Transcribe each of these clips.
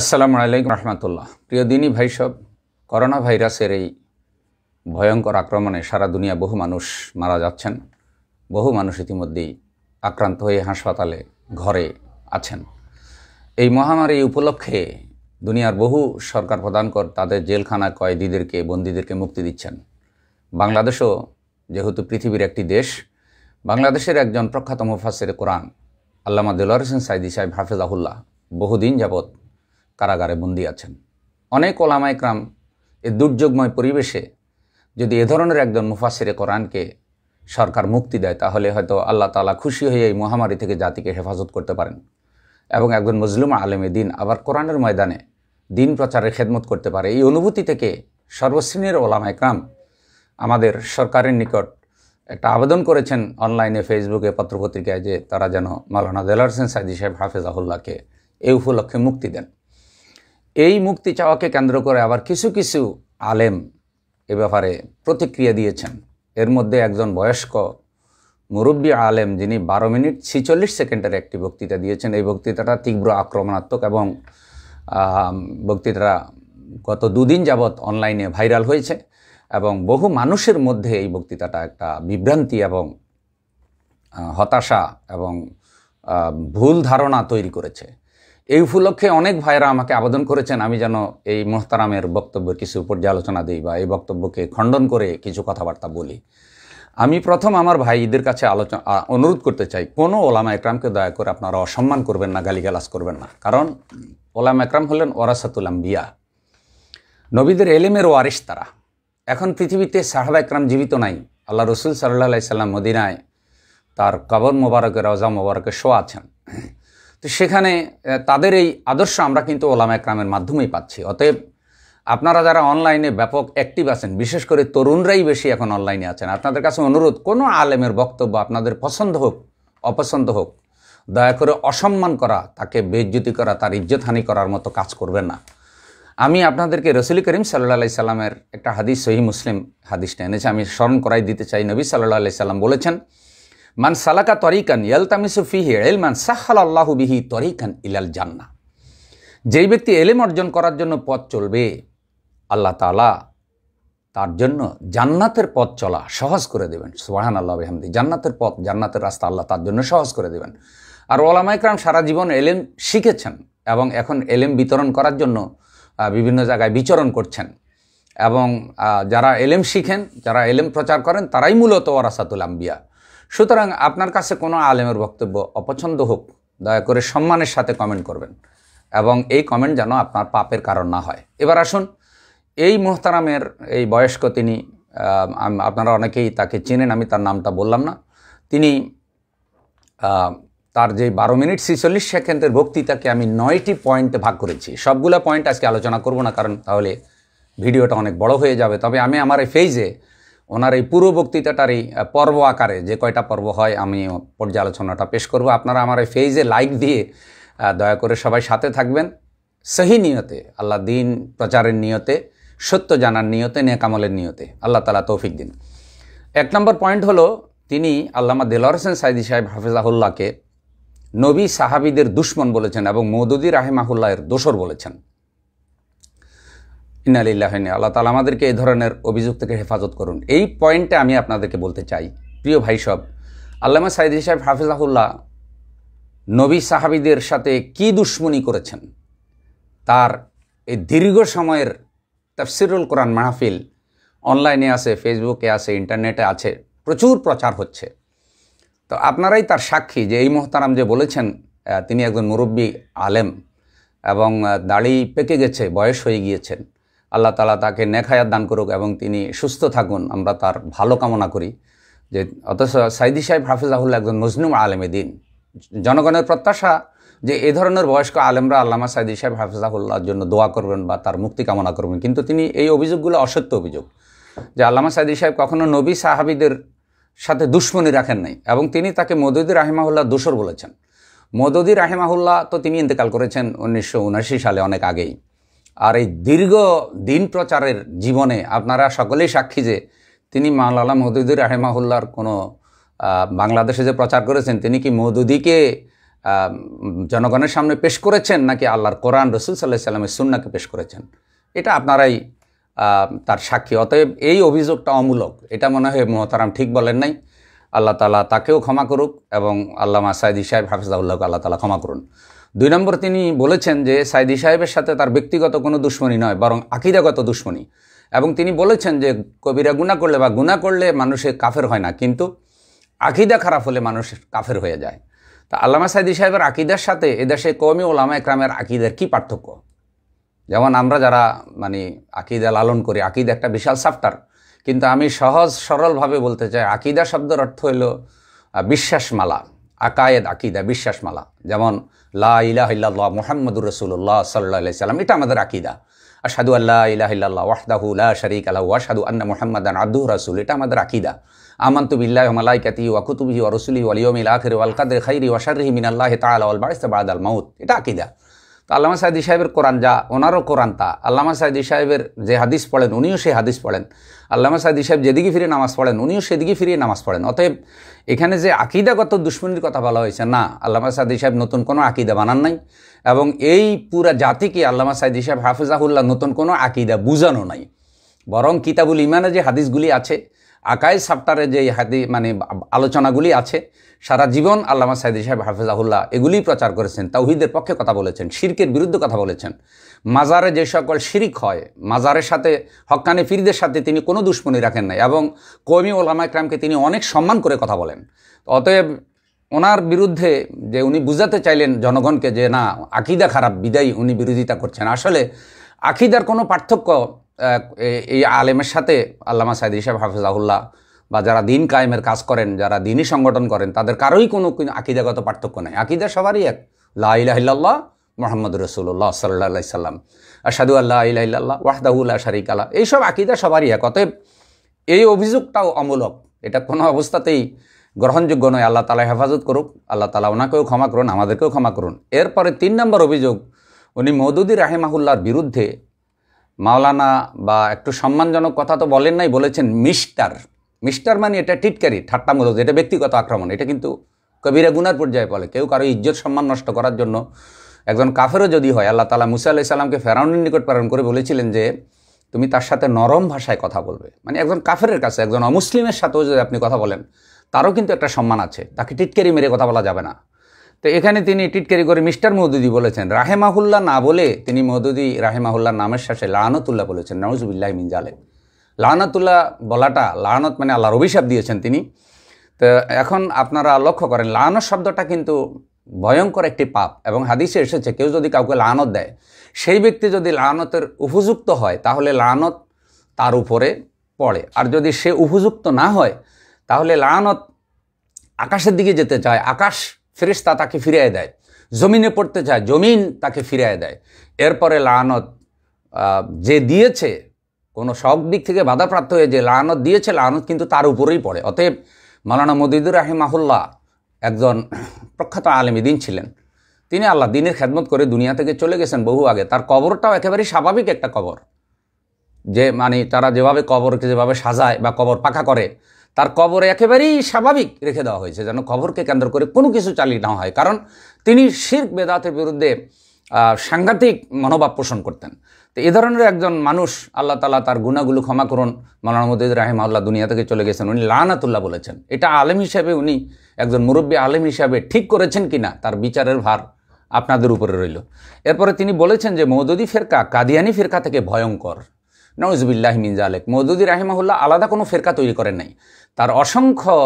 আসসালামু আলাইকুম রহমতুল্লাহ প্রিয় দিনই ভাই সব করোনা ভাইরাসের এই ভয়ঙ্কর আক্রমণে সারা দুনিয়া বহু মানুষ মারা যাচ্ছেন বহু মানুষ ইতিমধ্যেই আক্রান্ত হয়ে হাসপাতালে ঘরে আছেন এই মহামারী উপলক্ষে দুনিয়ার বহু সরকার প্রধানকর তাদের জেলখানা কয়েদিদেরকে বন্দীদেরকে মুক্তি দিচ্ছেন বাংলাদেশও যেহেতু পৃথিবীর একটি দেশ বাংলাদেশের একজন প্রখ্যাত মুফাসের কোরআন আল্লামা দিলর হোসেন সাইদি সাহেব আহুল্লাহ বহুদিন যাবৎ কারাগারে বন্দী আছেন অনেক ওলামাইকরাম এ দুর্যোগময় পরিবেশে যদি এ ধরনের একজন মুফাসিরে কোরআনকে সরকার মুক্তি দেয় তাহলে হয়তো আল্লাহ তালা খুশি হয়ে এই মহামারী থেকে জাতিকে হেফাজত করতে পারেন এবং একজন মজলুম আলেমে দিন আবার কোরআনের ময়দানে দিন প্রচারে খেদমত করতে পারে এই অনুভূতি থেকে সর্বশ্রেণীর ওলামা আমাদের সরকারের নিকট একটা আবেদন করেছেন অনলাইনে ফেসবুকে পত্রপত্রিকায় যে তারা যেন মালানা দেলার হোসেন সাইদি সাহেব আহুল্লাহকে এই উপলক্ষে মুক্তি দেন এই মুক্তি চাওয়াকে কেন্দ্র করে আবার কিছু কিছু আলেম এ ব্যাপারে প্রতিক্রিয়া দিয়েছেন এর মধ্যে একজন বয়স্ক মুরব্বী আলেম যিনি বারো মিনিট ছিচল্লিশ সেকেন্ডের একটি বক্তৃতা দিয়েছেন এই বক্তৃতাটা তীব্র আক্রমণাত্মক এবং বক্তৃতাটা গত দুদিন যাবৎ অনলাইনে ভাইরাল হয়েছে এবং বহু মানুষের মধ্যে এই বক্তৃতাটা একটা বিভ্রান্তি এবং হতাশা এবং ভুল ধারণা তৈরি করেছে এই উপলক্ষে অনেক ভাইরা আমাকে আবেদন করেছেন আমি যেন এই মোহতারামের বক্তব্যের কিছু পর্যালোচনা দিই বা এই বক্তব্যকে খণ্ডন করে কিছু কথাবার্তা বলি আমি প্রথম আমার ভাইদের কাছে আলোচনা অনুরোধ করতে চাই কোনো ওলামা একরামকে দয়া করে আপনারা অসম্মান করবেন না গালিগালাজ করবেন না কারণ ওলাম একরাম হলেন ওরাসাতুলাম বিয়া নবীদের এলেমের ওয়ারিস তারা এখন পৃথিবীতে সাহাব একরাম জীবিত নাই আল্লাহ রসুল সাল্লাহ সাল্লাম মদিনায় তার কবর মোবারকের রজা মোবারকের শো আছেন তো সেখানে তাদের এই আদর্শ আমরা কিন্তু ওলামা একরামের মাধ্যমেই পাচ্ছি অতএব আপনারা যারা অনলাইনে ব্যাপক অ্যাক্টিভ আছেন বিশেষ করে তরুণরাই বেশি এখন অনলাইনে আছেন আপনাদের কাছে অনুরোধ কোনো আলেমের বক্তব্য আপনাদের পছন্দ হোক অপছন্দ হোক দয়া করে অসম্মান করা তাকে বেজ্যুতি করা তার ইজ্জতহানি করার মতো কাজ করবেন না আমি আপনাদেরকে রসুল করিম সাল্লা সাল্লামের একটা হাদিস সহি মুসলিম হাদিসটা এনেছে আমি স্মরণ করাই দিতে চাই নবী সাল্লাহ সাল্লাম বলেছেন মান সালাকা তরিকান ইয়ালতামিসু ফিহি এলমান সাহাল আল্লাহ বিহি তরিকান ইলাল জান্না যেই ব্যক্তি এলেম অর্জন করার জন্য পথ চলবে আল্লাহ তালা তার জন্য জান্নাতের পথ চলা সহজ করে দেবেন সুবাহান আল্লাহ আহমদি জান্নাতের পথ জান্নাতের রাস্তা আল্লাহ তার জন্য সহজ করে দেবেন আর ওলামা ইকরাম সারা জীবন এলেম শিখেছেন এবং এখন এলেম বিতরণ করার জন্য বিভিন্ন জায়গায় বিচরণ করছেন এবং যারা এলেম শিখেন যারা এলেম প্রচার করেন তারাই মূলত ওরাসাতুল আম্বিয়া সুতরাং আপনার কাছে কোনো আলেমের বক্তব্য অপছন্দ হোক দয়া করে সম্মানের সাথে কমেন্ট করবেন এবং এই কমেন্ট যেন আপনার পাপের কারণ না হয় এবার আসুন এই মোহতারামের এই বয়স্ক তিনি আপনারা অনেকেই তাকে চেনেন আমি তার নামটা বললাম না তিনি তার যে বারো মিনিট ছিচল্লিশ সেকেন্ডের বক্তৃতাকে আমি নয়টি পয়েন্টে ভাগ করেছি সবগুলো পয়েন্ট আজকে আলোচনা করব না কারণ তাহলে ভিডিওটা অনেক বড় হয়ে যাবে তবে আমি আমার এই ফেজে ওনার এই পুরো বক্তৃতাটার এই পর্ব আকারে যে কয়টা পর্ব হয় আমি পর্যালোচনাটা পেশ করব আপনারা আমার এই ফেজে লাইক দিয়ে দয়া করে সবাই সাথে থাকবেন সহি নিয়তে আল্লাহ দিন প্রচারের নিয়তে সত্য জানার নিয়তে নেকামলের নিয়তে আল্লাহ তালা তৌফিক দিন এক নম্বর পয়েন্ট হলো তিনি আল্লামা দেলর হোসেন সাইদি সাহেব হাফিজাহুল্লাহকে নবী সাহাবিদের দুশ্মন বলেছেন এবং মৌদুদি রাহেমাহুল্লাহের দোসর বলেছেন ইনালিল্লাহিনী আল্লাহ তালা আমাদেরকে এই ধরনের অভিযোগ থেকে হেফাজত করুন এই পয়েন্টে আমি আপনাদেরকে বলতে চাই প্রিয় ভাই সব আল্লামা সাইদ সাহেব হাফিজাহুল্লাহ নবী সাহাবিদের সাথে কি দুশ্মনী করেছেন তার এই দীর্ঘ সময়ের তাফসিরুল কোরআন মাহফিল অনলাইনে আছে ফেসবুকে আছে ইন্টারনেটে আছে প্রচুর প্রচার হচ্ছে তো আপনারাই তার সাক্ষী যে এই মোহতারাম যে বলেছেন তিনি একজন মুরব্বী আলেম এবং দাড়ি পেকে গেছে বয়স হয়ে গিয়েছেন আল্লাহ তালা তাকে নেখায়াত দান করুক এবং তিনি সুস্থ থাকুন আমরা তার ভালো কামনা করি যে অথচ সাইদি সাহেব হাফিজাহুল্লাহ একজন মজনুম আলেমে দিন জনগণের প্রত্যাশা যে এ ধরনের বয়স্ক আলেমরা আল্লামা সাইদি সাহেব হাফিজাহুল্লাহর জন্য দোয়া করবেন বা তার মুক্তি কামনা করবেন কিন্তু তিনি এই অভিযোগগুলো অসত্য অভিযোগ যে আল্লামা সাইদি সাহেব কখনও নবী সাহাবিদের সাথে দুশ্মনী রাখেন নাই এবং তিনি তাকে মদুদি রাহেমাহুল্লাহ দোসর বলেছেন মদুদি রাহেমাহুল্লাহ তো তিনি ইন্তেকাল করেছেন উনিশশো সালে অনেক আগেই আর এই দীর্ঘ দিন প্রচারের জীবনে আপনারা সকলেই সাক্ষী যে তিনি মালালা মৌদুদি রাহেমাহুল্লার কোনো বাংলাদেশে যে প্রচার করেছেন তিনি কি মৌদুদিকে জনগণের সামনে পেশ করেছেন নাকি আল্লাহর কোরআন রসুল সাল্লাহ সাল্লামের সুন্নাকে পেশ করেছেন এটা আপনারাই তার সাক্ষী অতএব এই অভিযোগটা অমূলক এটা মনে হয় মহতারাম ঠিক বলেন নাই আল্লাহ তালা তাকেও ক্ষমা করুক এবং আল্লাহ সাইদি সাহেব হাফিজাউল্লাহকে আল্লাহ তালা ক্ষমা করুন দুই নম্বর তিনি বলেছেন যে সাইদি সাহেবের সাথে তার ব্যক্তিগত কোনো দুশ্মনী নয় বরং আকিদাগত দুশ্মনী এবং তিনি বলেছেন যে কবিরা গুণা করলে বা গুণা করলে মানুষে কাফের হয় না কিন্তু আকিদা খারাপ হলে মানুষ কাফের হয়ে যায় তা আল্লামা সাইদি সাহেবের আকিদার সাথে এদেশে ও লামা একরামের আকিদার কী পার্থক্য যেমন আমরা যারা মানে আকিদা লালন করি আকিদা একটা বিশাল সাফটার কিন্তু আমি সহজ সরলভাবে বলতে চাই আকিদা শব্দের অর্থ হলো বিশ্বাসমালা আকায়েদ আকিদা বিশ্বাসমালা যেমন লা ইলাহ ইল্লাল্লাহ মোহাম্মদুর রসুল্লাহ সাল্লাহ সাল্লাম এটা আমাদের আকিদা আসাদু আল্লাহ ইলাহ ইল্লাল্লাহ ওয়াহদাহু লা শরিক আলাহ ওয়াসাদু আন্না মোহাম্মদান আব্দুহ রসুল এটা আমাদের আকিদা আমন্তু বিল্লাহ মালাইকাতি ওয়া কুতুবিহি ওয়া রসুলি ওয়াল ইয়াউমিল আখির ওয়াল কাদরি খাইরি ওয়া শাররিহি মিনাল্লাহি তাআলা ওয়াল বা'স বাদাল মাউত এটা আকিদা তো আল্লামা সাহেদি সাহেবের কোরআন যা ওনারও কোরআন তা আল্লামা সাহেদি সাহেবের যে হাদিস পড়েন উনিও সেই হাদিস পড়েন আল্লামা সাহেদি সাহেব যেদিকে ফিরে নামাজ পড়েন উনিও সেদিকে ফিরিয়ে নামাজ পড়েন অতএব এখানে যে আকিদাগত দুশ্মনীর কথা বলা হয়েছে না আল্লামা সাহেদি সাহেব নতুন কোনো আকিদা বানান নাই এবং এই পুরা জাতিকে আল্লামা সাহেদি সাহেব হাফিজাহুল্লাহ নতুন কোনো আকিদা বুঝানো নাই বরং কিতাবুল ইমানে যে হাদিসগুলি আছে আকাই সাপ্টারে যে হাদি মানে আলোচনাগুলি আছে সারা জীবন আল্লামা সাইদি সাহেব হাফিজাহুল্লাহ এগুলি প্রচার করেছেন তাওহিদের পক্ষে কথা বলেছেন শিরকের বিরুদ্ধে কথা বলেছেন মাজারে যে সকল শিরিক হয় মাজারের সাথে হকানি ফিরিদের সাথে তিনি কোনো দুশ্মনী রাখেন নাই এবং কৌমি ওলামা ইকরামকে তিনি অনেক সম্মান করে কথা বলেন অতএব ওনার বিরুদ্ধে যে উনি বুঝাতে চাইলেন জনগণকে যে না আকিদা খারাপ বিদায়ী উনি বিরোধিতা করছেন আসলে আকিদার কোনো পার্থক্য এই আলেমের সাথে আল্লামা সাইদ হিসাব হাফিজাহুল্লাহ বা যারা দিন কায়েমের কাজ করেন যারা দিনই সংগঠন করেন তাদের কারোই কোনো আকিদাগত পার্থক্য নাই আকিদা সবারই এক লাহিল্লাহ মোহাম্মদ রসুল্লাহ সাল্লা সাল্লাম সাদু আল্লাহ ইলাইল্লাহ ওয়াহদাহুল্লাহ শারিক আল্লাহ এইসব আকিদা সবারই এক অতএব এই অভিযোগটাও অমূলক এটা কোনো অবস্থাতেই গ্রহণযোগ্য নয় আল্লাহ তালা হেফাজত করুক আল্লাহ তালা ওনাকেও ক্ষমা করুন আমাদেরকেও ক্ষমা করুন এরপরে তিন নম্বর অভিযোগ উনি মৌদুদি রাহেমাহুল্লার বিরুদ্ধে মাওলানা বা একটু সম্মানজনক কথা তো বলেন নাই বলেছেন মিস্টার মিস্টার মানে এটা টিটকারি ঠাট্টা মূলত এটা ব্যক্তিগত আক্রমণ এটা কিন্তু কবিরা গুনার পর্যায়ে বলে কেউ কারো ইজ্জত সম্মান নষ্ট করার জন্য একজন কাফেরও যদি হয় আল্লাহ তালা মুসা আল্লাহ সাল্লামকে ফেরাউনের নিকট প্রেরণ করে বলেছিলেন যে তুমি তার সাথে নরম ভাষায় কথা বলবে মানে একজন কাফেরের কাছে একজন অমুসলিমের সাথেও যদি আপনি কথা বলেন তারও কিন্তু একটা সম্মান আছে তাকে টিটকারি মেরে কথা বলা যাবে না তো এখানে তিনি টিটকারি করে মিস্টার মহদুদি বলেছেন রাহেমাহুল্লাহ না বলে তিনি মহদুদি রাহেমাহুল্লাহ নামের শেষে লানতুল্লাহ বলেছেন নওয়াজুবিল্লাহ মিন জালেম লানতুল্লাহ বলাটা লানত মানে আল্লাহর অভিশাপ দিয়েছেন তিনি তো এখন আপনারা লক্ষ্য করেন লানত শব্দটা কিন্তু ভয়ঙ্কর একটি পাপ এবং হাদিসে এসেছে কেউ যদি কাউকে লানত দেয় সেই ব্যক্তি যদি লানতের উপযুক্ত হয় তাহলে লানত তার উপরে পড়ে আর যদি সে উপযুক্ত না হয় তাহলে লানত আকাশের দিকে যেতে চায় আকাশ ফেরিস্তা তাকে ফিরিয়ে দেয় জমিনে পড়তে চায় জমিন তাকে ফিরিয়ে দেয় এরপরে লানত যে দিয়েছে কোনো সব দিক থেকে বাধাপ্রাপ্ত হয়ে যে লানত দিয়েছে লানত কিন্তু তার উপরেই পড়ে অতএব মালানা মদিদুর রাহিমাহুল্লাহ একজন প্রখ্যাত আলেম দিন ছিলেন তিনি আল্লাহ দিনের খেদমত করে দুনিয়া থেকে চলে গেছেন বহু আগে তার কবরটাও একেবারেই স্বাভাবিক একটা কবর যে মানে তারা যেভাবে কবরকে যেভাবে সাজায় বা কবর পাকা করে তার কবর একেবারেই স্বাভাবিক রেখে দেওয়া হয়েছে যেন কবরকে কেন্দ্র করে কোনো কিছু চালিয়ে না হয় কারণ তিনি শির্ক বেদাতের বিরুদ্ধে সাংঘাতিক মনোভাব পোষণ করতেন তো এ ধরনের একজন মানুষ আল্লাহ তালা তার গুণাগুলো ক্ষমা করুন মৌলানা মদিদ রাহিম আল্লাহ দুনিয়া থেকে চলে গেছেন উনি লানাতুল্লাহ বলেছেন এটা আলেম হিসাবে উনি একজন মুরব্বী আলেম হিসাবে ঠিক করেছেন কি না তার বিচারের ভার আপনাদের উপরে রইল এরপরে তিনি বলেছেন যে মৌদুদি ফেরকা কাদিয়ানি ফেরকা থেকে ভয়ঙ্কর নওয়াজবিল্লাহ মিনজা আলেক মৌদুদি রাহিমাহুল্লাহ আলাদা কোনো ফেরকা তৈরি করেন নাই তার অসংখ্য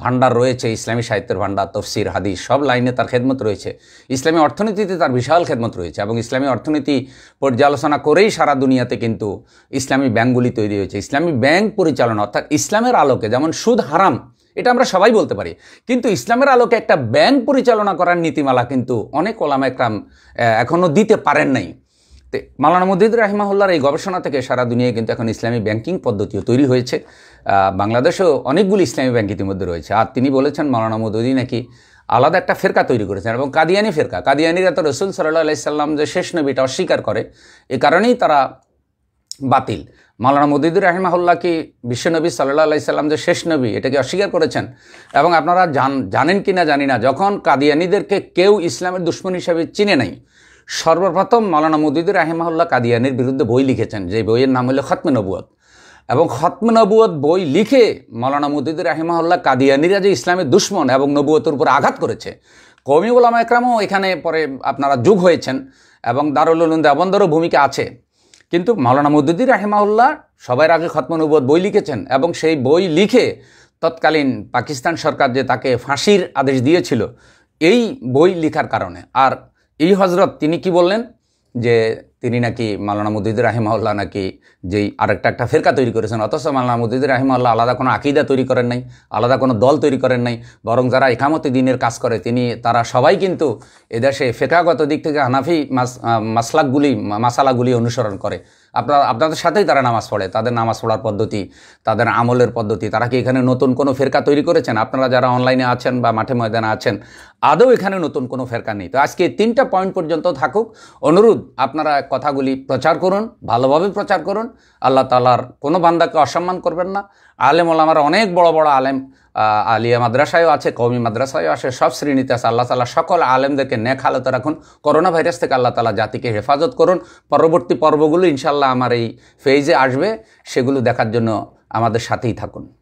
ভাণ্ডার রয়েছে ইসলামী সাহিত্যের ভাণ্ডার তফসির হাদিস সব লাইনে তার খেদমত রয়েছে ইসলামী অর্থনীতিতে তার বিশাল খেদমত রয়েছে এবং ইসলামী অর্থনীতি পর্যালোচনা করেই সারা দুনিয়াতে কিন্তু ইসলামী ব্যাংকগুলি তৈরি হয়েছে ইসলামী ব্যাংক পরিচালনা অর্থাৎ ইসলামের আলোকে যেমন সুদ হারাম এটা আমরা সবাই বলতে পারি কিন্তু ইসলামের আলোকে একটা ব্যাংক পরিচালনা করার নীতিমালা কিন্তু অনেক ওলামা একরাম এখনও দিতে পারেন নাই মালানা মুদিদ রাহিমাহুল্লার এই গবেষণা থেকে সারা দুনিয়ায় কিন্তু এখন ইসলামী ব্যাংকিং পদ্ধতিও তৈরি হয়েছে বাংলাদেশেও অনেকগুলি ইসলামী ব্যাংক ইতিমধ্যে রয়েছে আর তিনি বলেছেন মালানা মুদুদি নাকি আলাদা একটা ফেরকা তৈরি করেছেন এবং কাদিয়ানি ফেরকা কাদিয়ানিরা তো রসুল সাল্লাহ আলাইসাল্লাম যে শেষ নবীটা অস্বীকার করে এ কারণেই তারা বাতিল মালানা মদিদুর রাহিমাহুল্লাহ কি বিশ্বনবী সাল্লাহ আলাইসাল্লাম যে শেষ নবী এটাকে অস্বীকার করেছেন এবং আপনারা জান জানেন কি না জানি না যখন কাদিয়ানিদেরকে কেউ ইসলামের দুশ্মন হিসাবে চিনে নাই সর্বপ্রথম মৌলানা মুদিদুর রাহেমাহুল্লাহ কাদিয়ানির বিরুদ্ধে বই লিখেছেন যে বইয়ের নাম হলো খতমে নবুয়ত এবং খতমে নবুয়ত বই লিখে মৌলানা মুদিদুর রাহেমাহুল্লাহ কাদিয়ানিরা যে ইসলামের দুশ্মন এবং নবুয়তের উপর আঘাত করেছে কমি ওলামা একরামও এখানে পরে আপনারা যুগ হয়েছেন এবং দারুল উলুম দেবন্দরও ভূমিকা আছে কিন্তু মৌলানা মুদ্দুদ্দিন রাহেমাহুল্লাহ সবাই আগে নবুয়ত বই লিখেছেন এবং সেই বই লিখে তৎকালীন পাকিস্তান সরকার যে তাকে ফাঁসির আদেশ দিয়েছিল এই বই লিখার কারণে আর এই হজরত তিনি কি বললেন যে তিনি নাকি মালানা মুদিদ রাহিমাউল্লাহ নাকি যেই আরেকটা একটা ফেরকা তৈরি করেছেন অথচ মালানা মুদিদ আল্লাহ আলাদা কোনো আকিদা তৈরি করেন নাই আলাদা কোনো দল তৈরি করেন নাই বরং যারা একামতি দিনের কাজ করে তিনি তারা সবাই কিন্তু এদেশে ফেকাগত দিক থেকে হানাফি মাস মাসলাকগুলি মাসালাগুলি অনুসরণ করে আপনার আপনাদের সাথেই তারা নামাজ পড়ে তাদের নামাজ পড়ার পদ্ধতি তাদের আমলের পদ্ধতি তারা কি এখানে নতুন কোনো ফেরকা তৈরি করেছেন আপনারা যারা অনলাইনে আছেন বা মাঠে ময়দানে আছেন আদৌ এখানে নতুন কোনো ফেরকা নেই তো আজকে তিনটা পয়েন্ট পর্যন্ত থাকুক অনুরোধ আপনারা কথাগুলি প্রচার করুন ভালোভাবে প্রচার করুন আল্লাহ তালার কোনো বান্দাকে অসম্মান করবেন না আলেম ওলামার অনেক বড় বড় আলেম আলিয়া মাদ্রাসায়ও আছে কৌমি মাদ্রাসায়ও আছে সব শ্রেণীতে আছে আল্লাহ তালা সকল আলেমদেরকে নেক হালতে রাখুন করোনা ভাইরাস থেকে আল্লাহ তালা জাতিকে হেফাজত করুন পরবর্তী পর্বগুলো ইনশাল্লাহ আমার এই ফেজে আসবে সেগুলো দেখার জন্য আমাদের সাথেই থাকুন